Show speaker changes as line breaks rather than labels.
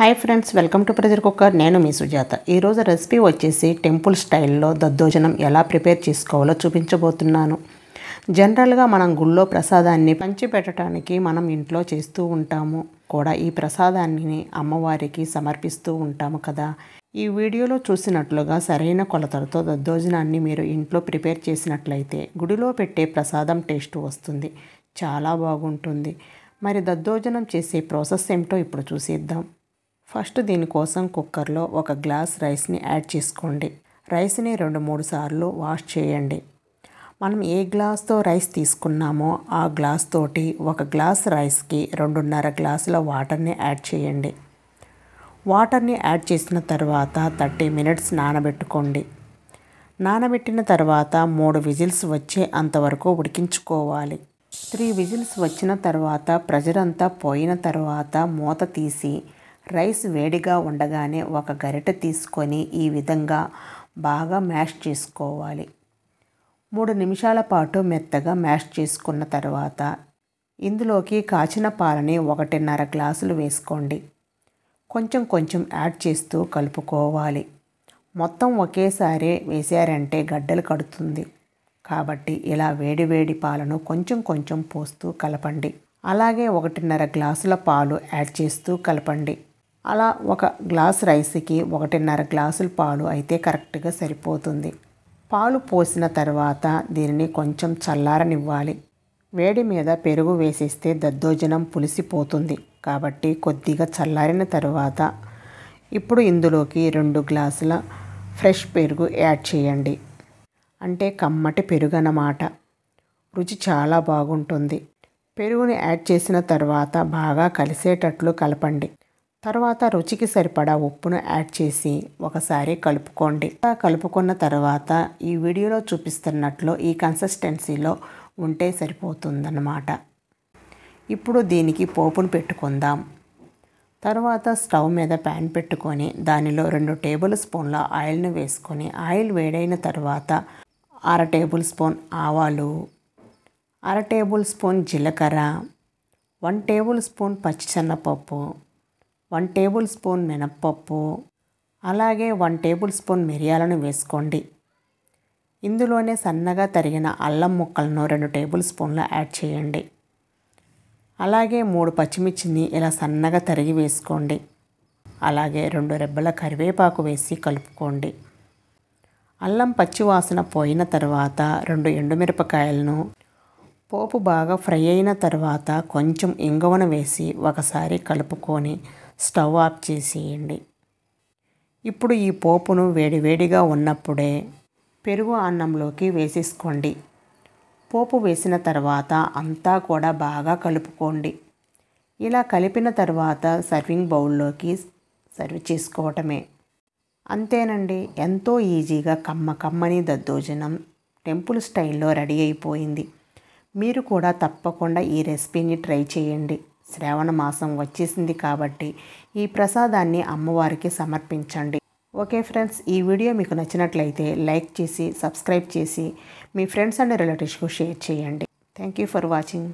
hi friends welcome to pressure cooker నేను మీ సుజాత ఈరోజు రెసిపీ వచ్చేసి టెంపుల్ స్టైల్లో దద్దోజనం ఎలా ప్రిపేర్ చేసుకోవాలో చూపించబోతున్నాను జనరల్గా మనం గుళ్ళో ప్రసాదాన్ని పంచిపెట్టడానికి మనం ఇంట్లో చేస్తూ ఉంటాము కూడా ఈ ప్రసాదాన్ని అమ్మవారికి సమర్పిస్తూ ఉంటాము కదా ఈ వీడియోలో చూసినట్లుగా సరైన కొలతలతో దద్దోజనాన్ని మీరు ఇంట్లో ప్రిపేర్ చేసినట్లయితే గుడిలో పెట్టే ప్రసాదం టేస్ట్ వస్తుంది చాలా బాగుంటుంది మరి దద్దోజనం చేసే ప్రాసెస్ ఏమిటో ఇప్పుడు చూసేద్దాం ఫస్ట్ దీనికోసం కుక్కర్లో ఒక గ్లాస్ రైస్ని యాడ్ చేసుకోండి రైస్ని రెండు మూడు సార్లు వాష్ చేయండి మనం ఏ గ్లాస్తో రైస్ తీసుకున్నామో ఆ గ్లాస్ తోటి ఒక గ్లాస్ రైస్కి రెండున్నర గ్లాసుల వాటర్ని యాడ్ చేయండి వాటర్ని యాడ్ చేసిన తర్వాత థర్టీ మినిట్స్ నానబెట్టుకోండి నానబెట్టిన తర్వాత మూడు విజిల్స్ వచ్చే అంతవరకు ఉడికించుకోవాలి త్రీ విజిల్స్ వచ్చిన తర్వాత ప్రెజర్ అంతా పోయిన తర్వాత మూత తీసి రైస్ వేడిగా ఉండగానే ఒక గరిట తీసుకొని ఈ విధంగా బాగా మ్యాష్ చేసుకోవాలి మూడు నిమిషాల పాటు మెత్తగా మ్యాష్ చేసుకున్న తర్వాత ఇందులోకి కాచిన పాలని ఒకటిన్నర గ్లాసులు వేసుకోండి కొంచెం కొంచెం యాడ్ చేస్తూ కలుపుకోవాలి మొత్తం ఒకేసారి వేసారంటే గడ్డలు కడుతుంది కాబట్టి ఇలా వేడివేడి పాలను కొంచెం కొంచెం పోస్తూ కలపండి అలాగే ఒకటిన్నర గ్లాసుల పాలు యాడ్ చేస్తూ కలపండి అలా ఒక గ్లాస్ రైస్కి ఒకటిన్నర గ్లాసులు పాలు అయితే కరెక్ట్గా సరిపోతుంది పాలు పోసిన తర్వాత దీనిని కొంచెం చల్లారనివ్వాలి వేడి మీద పెరుగు వేసేస్తే దద్దోజనం పులిసిపోతుంది కాబట్టి కొద్దిగా చల్లారిన తర్వాత ఇప్పుడు ఇందులోకి రెండు గ్లాసుల ఫ్రెష్ పెరుగు యాడ్ చేయండి అంటే కమ్మటి పెరుగు అన్నమాట రుచి చాలా బాగుంటుంది పెరుగుని యాడ్ చేసిన తర్వాత బాగా కలిసేటట్లు కలపండి తర్వాత రుచికి సరిపడా ఉప్పును యాడ్ చేసి ఒకసారి కలుపుకోండి కలుపుకున్న తర్వాత ఈ వీడియోలో చూపిస్తున్నట్లు ఈ కన్సిస్టెన్సీలో ఉంటే సరిపోతుందన్నమాట ఇప్పుడు దీనికి పోపును పెట్టుకుందాం తర్వాత స్టవ్ మీద ప్యాన్ పెట్టుకొని దానిలో రెండు టేబుల్ స్పూన్ల ఆయిల్ను వేసుకొని ఆయిల్ వేడైన తర్వాత అర టేబుల్ స్పూన్ ఆవాలు అర టేబుల్ స్పూన్ జీలకర్ర వన్ టేబుల్ స్పూన్ పచ్చిసెనపప్పు వన్ టేబుల్ స్పూన్ మినప్పప్పు అలాగే వన్ టేబుల్ స్పూన్ మిరియాలను వేసుకోండి ఇందులోనే సన్నగా తరిగిన అల్లం ముక్కలను రెండు టేబుల్ స్పూన్లు యాడ్ చేయండి అలాగే మూడు పచ్చిమిర్చిని ఇలా సన్నగా తరిగి వేసుకోండి అలాగే రెండు రెబ్బల కరివేపాకు వేసి కలుపుకోండి అల్లం పచ్చివాసన పోయిన తర్వాత రెండు ఎండుమిరపకాయలను పోపు బాగా ఫ్రై అయిన తర్వాత కొంచెం ఇంగువను వేసి ఒకసారి కలుపుకొని స్టవ్ ఆఫ్ చేసేయండి ఇప్పుడు ఈ పోపును వేడివేడిగా ఉన్నప్పుడే పెరుగు అన్నంలోకి వేసేసుకోండి పోపు వేసిన తర్వాత అంతా కూడా బాగా కలుపుకోండి ఇలా కలిపిన తర్వాత సర్వింగ్ బౌల్లోకి సర్వ్ చేసుకోవటమే అంతేనండి ఎంతో ఈజీగా కమ్మ కమ్మని దద్దోజనం టెంపుల్ స్టైల్లో రెడీ అయిపోయింది మీరు కూడా తప్పకుండా ఈ రెసిపీని ట్రై చేయండి శ్రావణ మాసం వచ్చేసింది కాబట్టి ఈ ప్రసాదాన్ని అమ్మవారికి సమర్పించండి ఓకే ఫ్రెండ్స్ ఈ వీడియో మీకు నచ్చినట్లయితే లైక్ చేసి సబ్స్క్రైబ్ చేసి మీ ఫ్రెండ్స్ అండ్ రిలేటివ్స్కు షేర్ చేయండి థ్యాంక్ యూ ఫర్ వాచింగ్